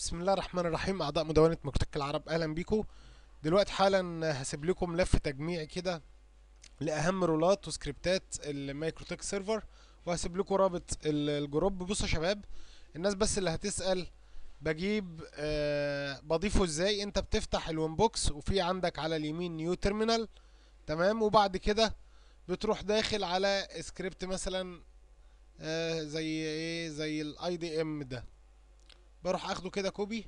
بسم الله الرحمن الرحيم اعضاء مدونه مكتك العرب اهلا بيكم دلوقتي حالا هسيب لكم لف تجميعي كده لاهم رولات وسكريبتات المايكروتك سيرفر وهسيب لكم رابط الجروب بصوا يا شباب الناس بس اللي هتسال بجيب آه بضيفه ازاي انت بتفتح بوكس وفي عندك على اليمين نيو تيرمينال تمام وبعد كده بتروح داخل على سكريبت مثلا آه زي ايه زي الاي دي ام ده بروح اخده كده كوبي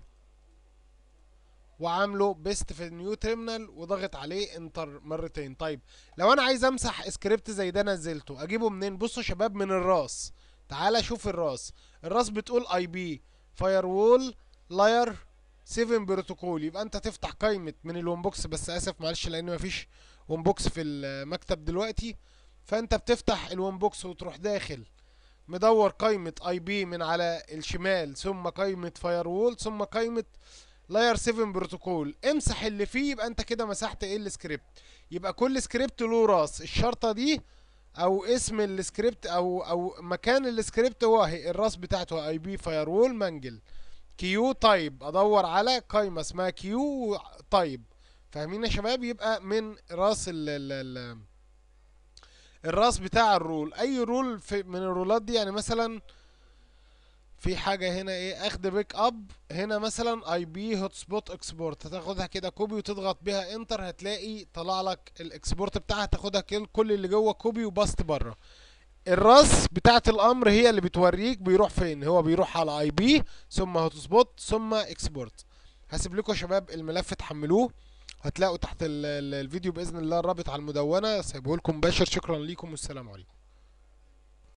وعامله بيست في النيو تيرمينال وضغط عليه انتر مرتين طيب لو انا عايز امسح سكريبت زي ده نزلته اجيبه منين بصوا يا شباب من الراس تعالى شوف الراس الراس بتقول اي بي فاير وول لاير 7 بروتوكول يبقى انت تفتح قائمه من الون بوكس بس اسف معلش لان مفيش ون بوكس في المكتب دلوقتي فانت بتفتح الون بوكس وتروح داخل مدور قائمة اي بي من على الشمال ثم قائمة فاير وول ثم قائمة لاير 7 بروتوكول امسح اللي فيه يبقى انت كده مسحت ايه السكريبت يبقى كل سكريبت له راس الشرطة دي او اسم السكريبت او او مكان السكريبت هو الراس بتاعته اي بي فاير وول منجل كيو تايب ادور على قائمة اسمها كيو تايب فاهمين يا شباب يبقى من راس ال ال ال الراس بتاع الرول اي رول في من الرولات دي يعني مثلا في حاجه هنا ايه اخد بيك اب هنا مثلا اي بي هوت سبوت اكسبورت هتاخدها كده كوبي وتضغط بيها انتر هتلاقي طلع لك الاكسبورت بتاعها هتاخدها كل اللي جوه كوبي وباست بره الراس بتاعه الامر هي اللي بتوريك بيروح فين هو بيروح على اي بي ثم هوت سبوت ثم اكسبورت هسيب لكم يا شباب الملف تحملوه هتلاقوا تحت الفيديو باذن الله الرابط على المدونه سيبه لكم باشر شكرا ليكم والسلام عليكم